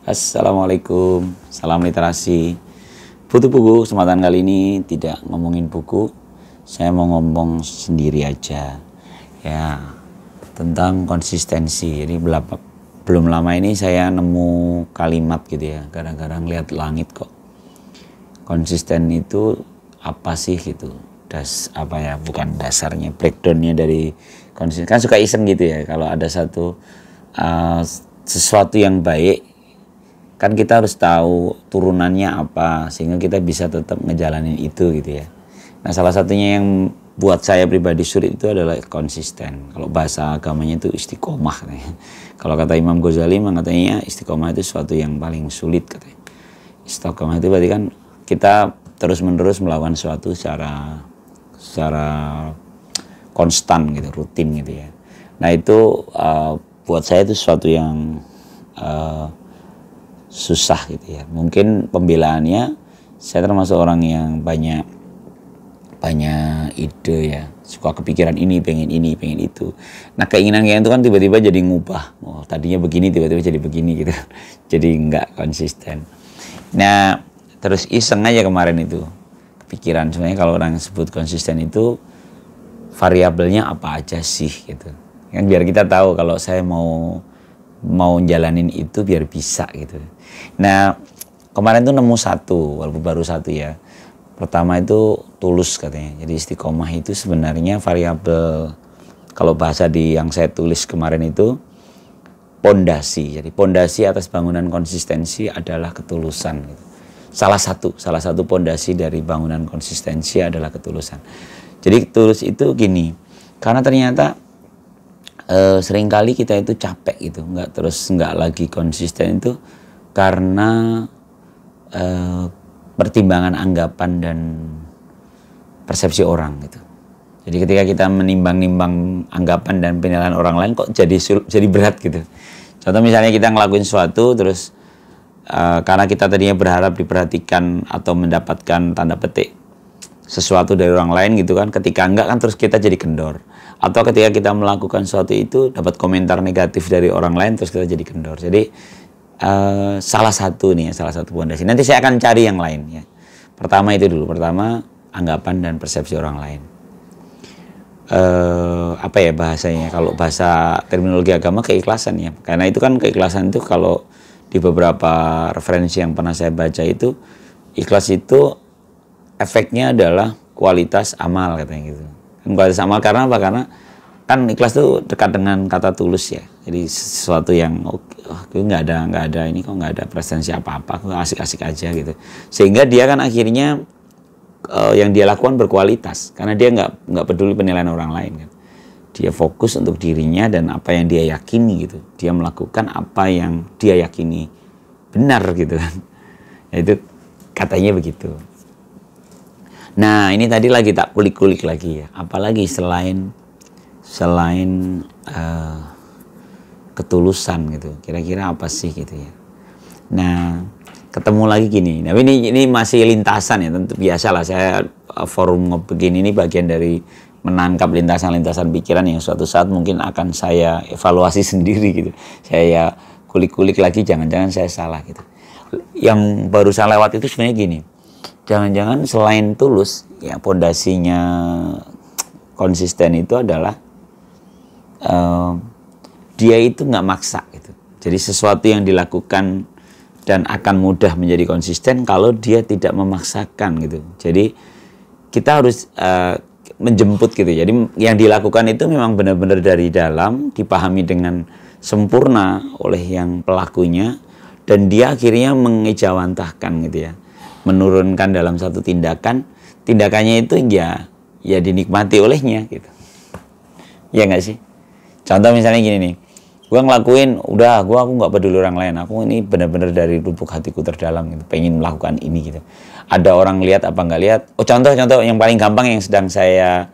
Assalamualaikum, salam literasi. Butuh buku kesempatan kali ini tidak ngomongin buku, saya mau ngomong sendiri aja. Ya, tentang konsistensi. Jadi belum lama ini saya nemu kalimat gitu ya, gara-gara ngeliat langit kok. Konsisten itu apa sih gitu? Das apa ya? Bukan dasarnya, breakdownnya dari konsisten. Kan suka iseng gitu ya, kalau ada satu uh, sesuatu yang baik kan kita harus tahu turunannya apa sehingga kita bisa tetap ngejalanin itu gitu ya nah salah satunya yang buat saya pribadi sulit itu adalah konsisten kalau bahasa agamanya itu istiqomah Nih. kalau kata Imam Ghazali mengatainya istiqomah itu sesuatu yang paling sulit katanya istiqomah itu berarti kan kita terus menerus melakukan sesuatu secara secara konstan gitu rutin gitu ya nah itu uh, buat saya itu sesuatu yang uh, susah gitu ya. Mungkin pembelaannya saya termasuk orang yang banyak banyak ide ya suka kepikiran ini pengen ini pengen itu nah keinginan keinginan itu kan tiba-tiba jadi ngubah oh tadinya begini tiba-tiba jadi begini gitu jadi nggak konsisten nah terus iseng aja kemarin itu kepikiran sebenarnya kalau orang sebut konsisten itu variabelnya apa aja sih gitu kan biar kita tahu kalau saya mau mau jalanin itu biar bisa gitu. Nah kemarin tuh nemu satu walaupun baru satu ya. Pertama itu tulus katanya. Jadi istiqomah itu sebenarnya variabel kalau bahasa di yang saya tulis kemarin itu pondasi. Jadi pondasi atas bangunan konsistensi adalah ketulusan. Gitu. Salah satu salah satu pondasi dari bangunan konsistensi adalah ketulusan. Jadi tulus itu gini, karena ternyata e, seringkali kita itu capek gitu nggak terus nggak lagi konsisten itu karena e, pertimbangan anggapan dan persepsi orang gitu jadi ketika kita menimbang-nimbang anggapan dan penilaian orang lain kok jadi jadi berat gitu contoh misalnya kita ngelakuin sesuatu terus uh, karena kita tadinya berharap diperhatikan atau mendapatkan tanda petik sesuatu dari orang lain gitu kan ketika enggak kan terus kita jadi kendor atau ketika kita melakukan sesuatu itu dapat komentar negatif dari orang lain terus kita jadi kendor jadi uh, salah satu nih ya, salah satu pondasi nanti saya akan cari yang lain ya pertama itu dulu pertama anggapan dan persepsi orang lain uh, apa ya bahasanya kalau bahasa terminologi agama keikhlasan ya karena itu kan keikhlasan itu kalau di beberapa referensi yang pernah saya baca itu ikhlas itu efeknya adalah kualitas amal katanya gitu membalas sama karena apa? Karena kan ikhlas tuh dekat dengan kata tulus ya. Jadi sesuatu yang oh, gue nggak ada nggak ada ini kok nggak ada presensi apa-apa, gue asik-asik aja gitu. Sehingga dia kan akhirnya uh, yang dia lakukan berkualitas karena dia nggak nggak peduli penilaian orang lain kan. Dia fokus untuk dirinya dan apa yang dia yakini gitu. Dia melakukan apa yang dia yakini benar gitu kan. Itu katanya begitu. Nah, ini tadi lagi tak kulik-kulik lagi ya. Apalagi selain selain uh, ketulusan gitu. Kira-kira apa sih gitu ya. Nah, ketemu lagi gini. Nah, ini ini masih lintasan ya, tentu biasalah saya eh, forum begini ini bagian dari menangkap lintasan-lintasan pikiran yang suatu saat mungkin akan saya evaluasi sendiri gitu. Saya kulik-kulik lagi jangan-jangan saya salah gitu. Yang barusan lewat itu sebenarnya gini jangan-jangan selain tulus ya pondasinya konsisten itu adalah uh, dia itu nggak maksa gitu jadi sesuatu yang dilakukan dan akan mudah menjadi konsisten kalau dia tidak memaksakan gitu jadi kita harus uh, menjemput gitu jadi yang dilakukan itu memang benar-benar dari dalam dipahami dengan sempurna oleh yang pelakunya dan dia akhirnya mengejawantahkan gitu ya menurunkan dalam satu tindakan tindakannya itu ya ya dinikmati olehnya gitu ya nggak sih contoh misalnya gini nih gue ngelakuin udah gue aku nggak peduli orang lain aku ini benar-benar dari lubuk hatiku terdalam gitu pengen melakukan ini gitu ada orang lihat apa nggak lihat oh contoh contoh yang paling gampang yang sedang saya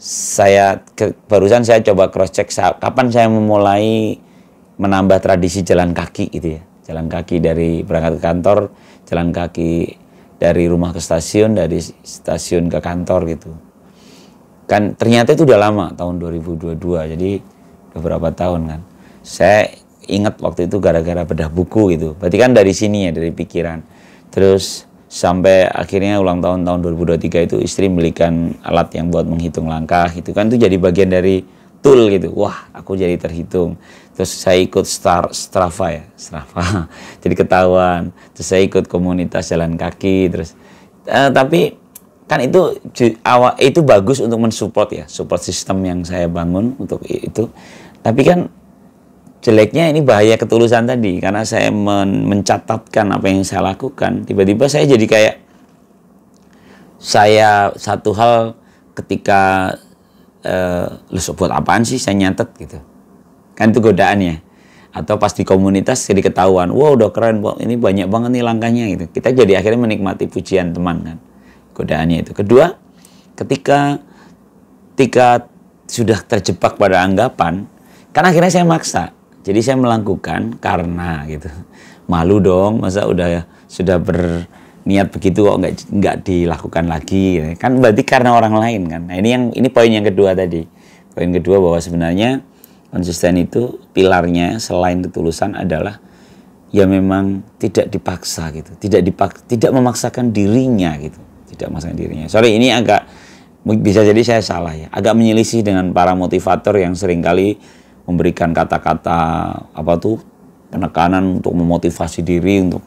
saya ke, barusan saya coba cross check kapan saya memulai menambah tradisi jalan kaki gitu ya jalan kaki dari berangkat ke kantor, jalan kaki dari rumah ke stasiun, dari stasiun ke kantor gitu. Kan ternyata itu udah lama tahun 2022. Jadi beberapa tahun kan. Saya ingat waktu itu gara-gara bedah buku gitu. Berarti kan dari sini ya, dari pikiran. Terus sampai akhirnya ulang tahun tahun 2023 itu istri belikan alat yang buat menghitung langkah gitu kan itu jadi bagian dari betul gitu wah aku jadi terhitung terus saya ikut star strava ya strava jadi ketahuan terus saya ikut komunitas jalan kaki terus uh, tapi kan itu awal itu bagus untuk mensupport ya support sistem yang saya bangun untuk itu tapi kan jeleknya ini bahaya ketulusan tadi karena saya men mencatatkan apa yang saya lakukan tiba-tiba saya jadi kayak saya satu hal ketika Eh, lu buat apaan sih saya nyatet gitu kan itu godaannya atau pas di komunitas jadi ketahuan wow udah keren ini banyak banget nih langkahnya gitu kita jadi akhirnya menikmati pujian teman kan godaannya itu kedua ketika ketika sudah terjebak pada anggapan kan akhirnya saya maksa jadi saya melakukan karena gitu malu dong masa udah sudah ber niat begitu kok nggak nggak dilakukan lagi gitu. kan berarti karena orang lain kan nah, ini yang ini poin yang kedua tadi poin kedua bahwa sebenarnya konsisten itu pilarnya selain ketulusan adalah ya memang tidak dipaksa gitu tidak dipak tidak memaksakan dirinya gitu tidak memaksakan dirinya sorry ini agak bisa jadi saya salah ya agak menyelisih dengan para motivator yang seringkali memberikan kata-kata apa tuh penekanan untuk memotivasi diri untuk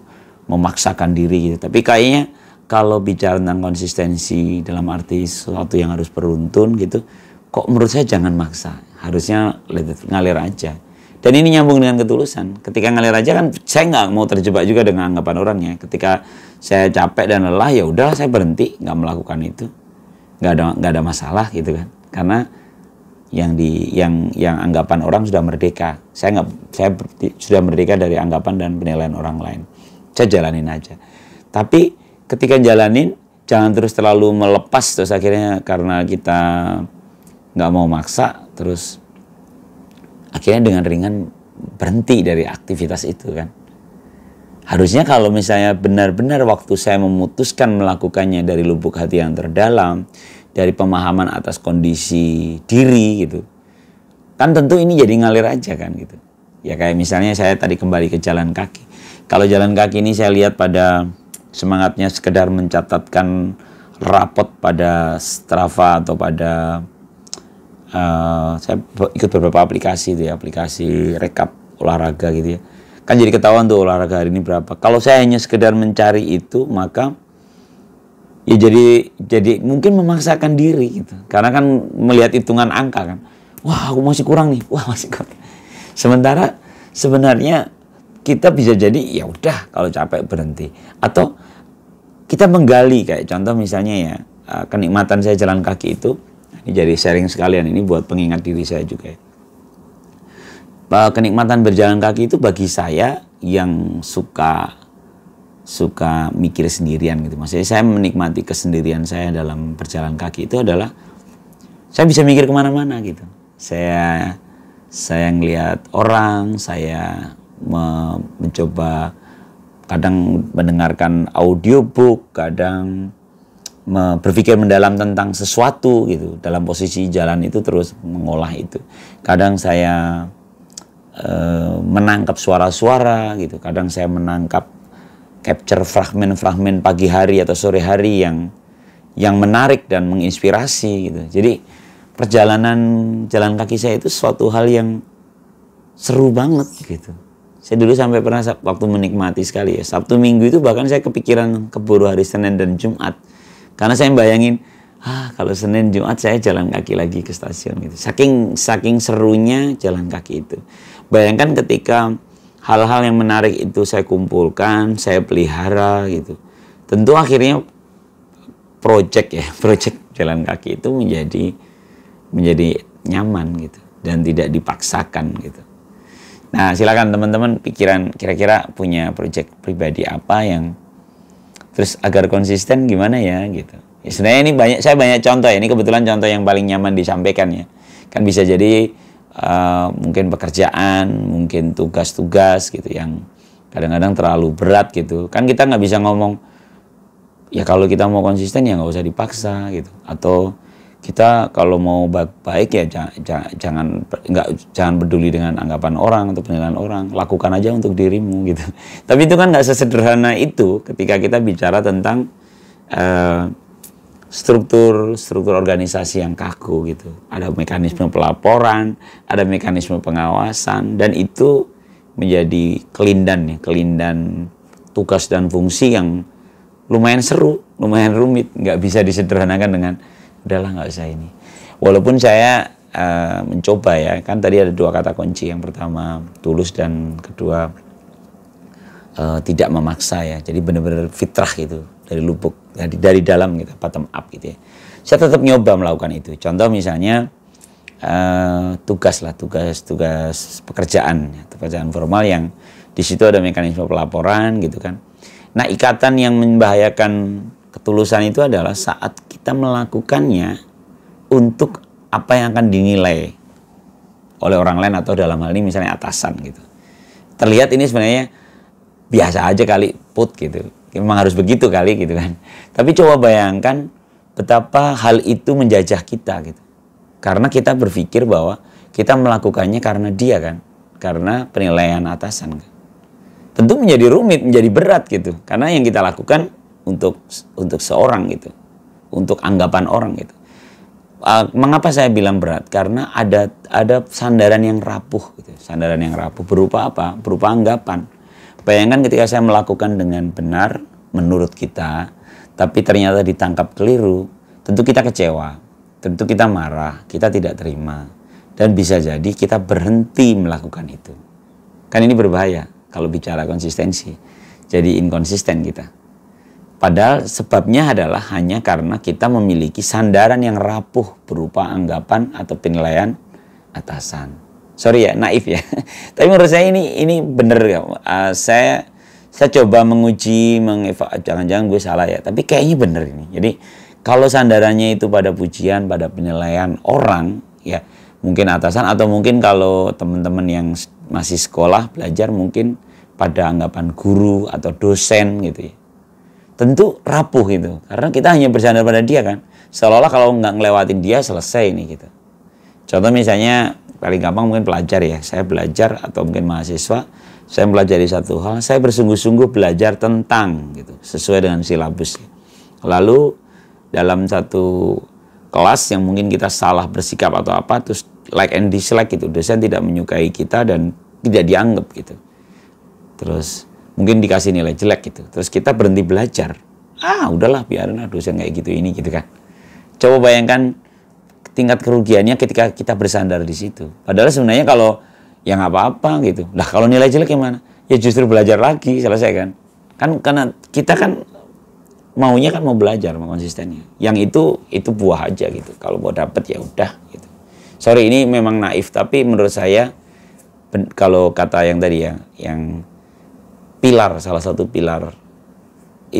memaksakan diri gitu. Tapi kayaknya kalau bicara tentang konsistensi dalam arti sesuatu yang harus beruntun gitu, kok menurut saya jangan maksa. Harusnya ngalir aja. Dan ini nyambung dengan ketulusan. Ketika ngalir aja kan saya nggak mau terjebak juga dengan anggapan orang ya. Ketika saya capek dan lelah ya udahlah saya berhenti nggak melakukan itu. Nggak ada nggak ada masalah gitu kan. Karena yang di yang yang anggapan orang sudah merdeka. Saya nggak saya sudah merdeka dari anggapan dan penilaian orang lain saya jalanin aja tapi ketika jalanin jangan terus terlalu melepas terus akhirnya karena kita nggak mau maksa terus akhirnya dengan ringan berhenti dari aktivitas itu kan harusnya kalau misalnya benar-benar waktu saya memutuskan melakukannya dari lubuk hati yang terdalam dari pemahaman atas kondisi diri gitu kan tentu ini jadi ngalir aja kan gitu ya kayak misalnya saya tadi kembali ke jalan kaki kalau jalan kaki ini saya lihat pada semangatnya sekedar mencatatkan rapot pada Strava atau pada uh, saya ikut beberapa aplikasi itu ya, aplikasi rekap olahraga gitu ya. Kan jadi ketahuan tuh olahraga hari ini berapa. Kalau saya hanya sekedar mencari itu, maka ya jadi jadi mungkin memaksakan diri gitu. Karena kan melihat hitungan angka kan. Wah, aku masih kurang nih. Wah, masih kurang. Sementara sebenarnya kita bisa jadi ya udah kalau capek berhenti atau kita menggali kayak contoh misalnya ya eh, kenikmatan saya jalan kaki itu ini jadi sharing sekalian ini buat pengingat diri saya juga ya. kenikmatan berjalan kaki itu bagi saya yang suka suka mikir sendirian gitu maksudnya saya menikmati kesendirian saya dalam berjalan kaki itu adalah saya bisa mikir kemana-mana gitu saya saya ngelihat orang saya mencoba kadang mendengarkan audiobook, kadang berpikir mendalam tentang sesuatu gitu. Dalam posisi jalan itu terus mengolah itu. Kadang saya e, menangkap suara-suara gitu. Kadang saya menangkap capture fragmen-fragmen pagi hari atau sore hari yang yang menarik dan menginspirasi gitu. Jadi perjalanan jalan kaki saya itu suatu hal yang seru banget gitu saya dulu sampai pernah waktu menikmati sekali ya Sabtu Minggu itu bahkan saya kepikiran keburu hari Senin dan Jumat karena saya bayangin ah kalau Senin Jumat saya jalan kaki lagi ke stasiun gitu saking saking serunya jalan kaki itu bayangkan ketika hal-hal yang menarik itu saya kumpulkan saya pelihara gitu tentu akhirnya proyek ya proyek jalan kaki itu menjadi menjadi nyaman gitu dan tidak dipaksakan gitu Nah, silakan teman-teman pikiran kira-kira punya project pribadi apa yang terus agar konsisten gimana ya gitu. Ya, sebenarnya ini banyak saya banyak contoh ya. Ini kebetulan contoh yang paling nyaman disampaikan ya. Kan bisa jadi uh, mungkin pekerjaan, mungkin tugas-tugas gitu yang kadang-kadang terlalu berat gitu. Kan kita nggak bisa ngomong ya kalau kita mau konsisten ya nggak usah dipaksa gitu. Atau kita kalau mau baik ya jangan jangan nggak jangan peduli dengan anggapan orang atau penilaian orang lakukan aja untuk dirimu gitu tapi itu kan nggak sesederhana itu ketika kita bicara tentang uh, struktur struktur organisasi yang kaku gitu ada mekanisme pelaporan ada mekanisme pengawasan dan itu menjadi kelindan ya kelindan tugas dan fungsi yang lumayan seru lumayan rumit nggak bisa disederhanakan dengan udahlah nggak usah ini walaupun saya uh, mencoba ya kan tadi ada dua kata kunci yang pertama tulus dan kedua uh, tidak memaksa ya jadi benar-benar fitrah gitu dari lubuk dari dari dalam gitu bottom up gitu ya saya tetap nyoba melakukan itu contoh misalnya uh, tugas lah tugas tugas pekerjaan ya, pekerjaan formal yang di situ ada mekanisme pelaporan gitu kan nah ikatan yang membahayakan Ketulusan itu adalah saat kita melakukannya untuk apa yang akan dinilai oleh orang lain atau dalam hal ini misalnya atasan gitu. Terlihat ini sebenarnya biasa aja kali put gitu. Memang harus begitu kali gitu kan. Tapi coba bayangkan betapa hal itu menjajah kita gitu. Karena kita berpikir bahwa kita melakukannya karena dia kan. Karena penilaian atasan kan. Tentu menjadi rumit, menjadi berat gitu. Karena yang kita lakukan untuk untuk seorang gitu, untuk anggapan orang gitu. Uh, mengapa saya bilang berat? Karena ada ada sandaran yang rapuh gitu. Sandaran yang rapuh berupa apa? Berupa anggapan. Bayangkan ketika saya melakukan dengan benar menurut kita, tapi ternyata ditangkap keliru, tentu kita kecewa, tentu kita marah, kita tidak terima, dan bisa jadi kita berhenti melakukan itu. Kan ini berbahaya kalau bicara konsistensi, jadi inkonsisten kita. Padahal sebabnya adalah hanya karena kita memiliki sandaran yang rapuh berupa anggapan atau penilaian atasan. Sorry ya, naif ya. Tapi menurut saya ini ini benar ya. Uh, saya saya coba menguji, mengevaluasi. Jangan-jangan gue salah ya. Tapi kayaknya benar ini. Jadi kalau sandarannya itu pada pujian, pada penilaian orang, ya mungkin atasan atau mungkin kalau teman-teman yang masih sekolah belajar mungkin pada anggapan guru atau dosen gitu ya tentu rapuh gitu karena kita hanya bersandar pada dia kan seolah-olah kalau nggak ngelewatin dia selesai nih gitu contoh misalnya paling gampang mungkin pelajar ya saya belajar atau mungkin mahasiswa saya mempelajari satu hal saya bersungguh-sungguh belajar tentang gitu sesuai dengan silabus lalu dalam satu kelas yang mungkin kita salah bersikap atau apa terus like and dislike gitu dosen tidak menyukai kita dan tidak dianggap gitu terus mungkin dikasih nilai jelek gitu terus kita berhenti belajar ah udahlah biarinlah dosen kayak gitu ini gitu kan coba bayangkan tingkat kerugiannya ketika kita bersandar di situ padahal sebenarnya kalau yang apa-apa gitu nah kalau nilai jelek gimana ya justru belajar lagi selesai kan kan karena kita kan maunya kan mau belajar mau konsistennya yang itu itu buah aja gitu kalau mau dapat ya udah gitu sorry ini memang naif tapi menurut saya kalau kata yang tadi ya yang pilar salah satu pilar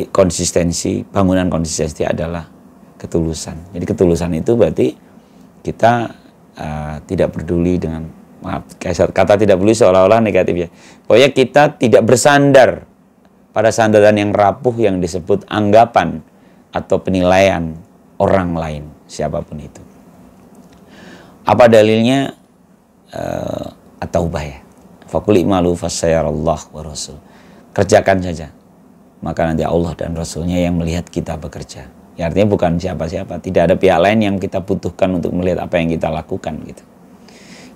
konsistensi bangunan konsistensi adalah ketulusan. Jadi ketulusan itu berarti kita uh, tidak peduli dengan maaf kata tidak peduli seolah-olah negatif ya. Pokoknya kita tidak bersandar pada sandaran yang rapuh yang disebut anggapan atau penilaian orang lain siapapun itu. Apa dalilnya? Uh, eh, atau ubah ya. Fakuli malu fasayarallah wa rasul kerjakan saja maka nanti Allah dan Rasulnya yang melihat kita bekerja ya artinya bukan siapa-siapa tidak ada pihak lain yang kita butuhkan untuk melihat apa yang kita lakukan gitu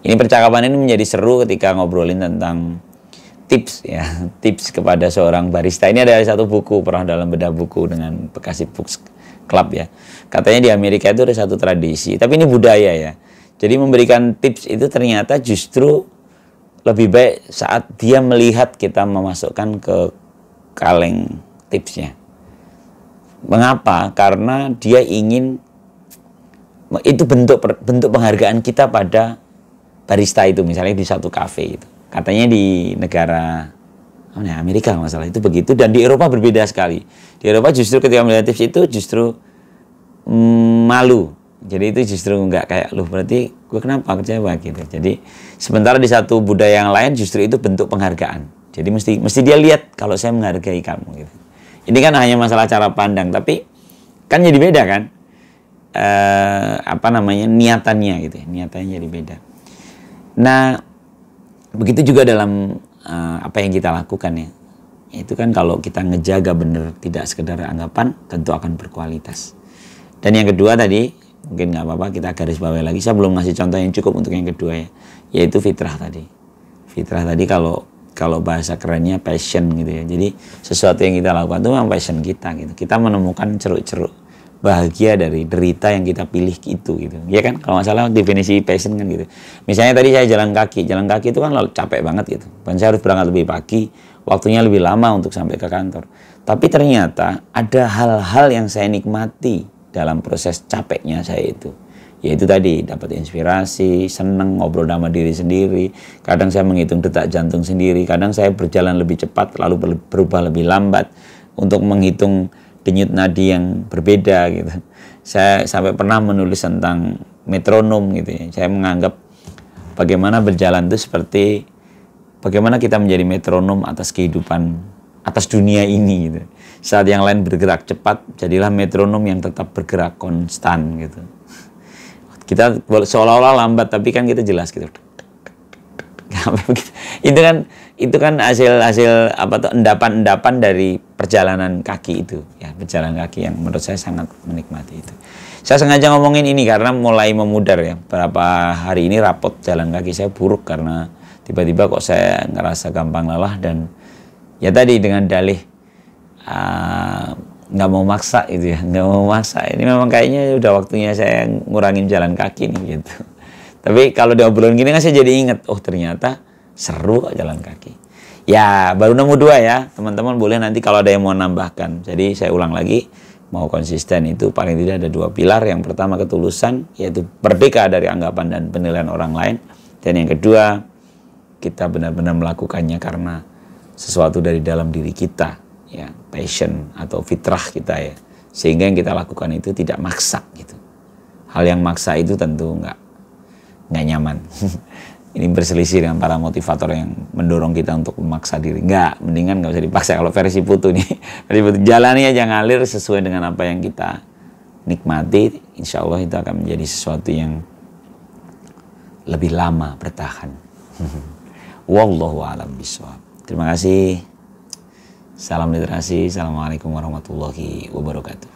ini percakapan ini menjadi seru ketika ngobrolin tentang tips ya tips kepada seorang barista ini ada satu buku pernah dalam bedah buku dengan Bekasi Books Club ya katanya di Amerika itu ada satu tradisi tapi ini budaya ya jadi memberikan tips itu ternyata justru lebih baik saat dia melihat kita memasukkan ke kaleng tipsnya. Mengapa? Karena dia ingin itu bentuk bentuk penghargaan kita pada barista itu misalnya di satu kafe itu. Katanya di negara Amerika masalah itu begitu dan di Eropa berbeda sekali. Di Eropa justru ketika melihat tips itu justru mm, malu jadi itu justru nggak kayak lu berarti gue kenapa kecewa gitu jadi sementara di satu budaya yang lain justru itu bentuk penghargaan jadi mesti mesti dia lihat kalau saya menghargai kamu gitu ini kan hanya masalah cara pandang tapi kan jadi beda kan e, apa namanya niatannya gitu ya. niatannya jadi beda nah begitu juga dalam e, apa yang kita lakukan ya itu kan kalau kita ngejaga bener tidak sekedar anggapan tentu akan berkualitas dan yang kedua tadi mungkin nggak apa-apa kita garis bawah lagi saya belum ngasih contoh yang cukup untuk yang kedua ya yaitu fitrah tadi fitrah tadi kalau kalau bahasa kerennya passion gitu ya jadi sesuatu yang kita lakukan itu memang passion kita gitu kita menemukan ceruk-ceruk bahagia dari derita yang kita pilih itu gitu ya kan kalau masalah definisi passion kan gitu misalnya tadi saya jalan kaki jalan kaki itu kan lalu capek banget gitu dan saya harus berangkat lebih pagi waktunya lebih lama untuk sampai ke kantor tapi ternyata ada hal-hal yang saya nikmati dalam proses capeknya saya itu yaitu tadi dapat inspirasi seneng ngobrol sama diri sendiri kadang saya menghitung detak jantung sendiri kadang saya berjalan lebih cepat lalu berubah lebih lambat untuk menghitung denyut nadi yang berbeda gitu saya sampai pernah menulis tentang metronom gitu ya saya menganggap bagaimana berjalan itu seperti bagaimana kita menjadi metronom atas kehidupan atas dunia ini gitu. Saat yang lain bergerak cepat, jadilah metronom yang tetap bergerak konstan gitu. Kita seolah-olah lambat tapi kan kita jelas gitu. itu kan itu kan hasil hasil apa tuh endapan-endapan dari perjalanan kaki itu ya perjalanan kaki yang menurut saya sangat menikmati itu. Saya sengaja ngomongin ini karena mulai memudar ya. Berapa hari ini rapot jalan kaki saya buruk karena tiba-tiba kok saya ngerasa gampang lelah dan ya tadi dengan dalih ah, nggak uh, mau maksa gitu ya nggak mau maksa ini memang kayaknya udah waktunya saya ngurangin jalan kaki nih gitu tapi kalau diobrolin gini kan saya jadi inget oh ternyata seru kok jalan kaki ya baru nemu dua ya teman-teman boleh nanti kalau ada yang mau nambahkan jadi saya ulang lagi mau konsisten itu paling tidak ada dua pilar yang pertama ketulusan yaitu merdeka dari anggapan dan penilaian orang lain dan yang kedua kita benar-benar melakukannya karena sesuatu dari dalam diri kita ya passion atau fitrah kita ya sehingga yang kita lakukan itu tidak maksa gitu hal yang maksa itu tentu nggak nggak nyaman ini berselisih dengan para motivator yang mendorong kita untuk memaksa diri nggak mendingan nggak usah dipaksa kalau versi putu nih versi putu jalani aja ngalir sesuai dengan apa yang kita nikmati insya Allah itu akan menjadi sesuatu yang lebih lama bertahan wallahu alam biswab Terima kasih. Salam literasi. Assalamualaikum warahmatullahi wabarakatuh.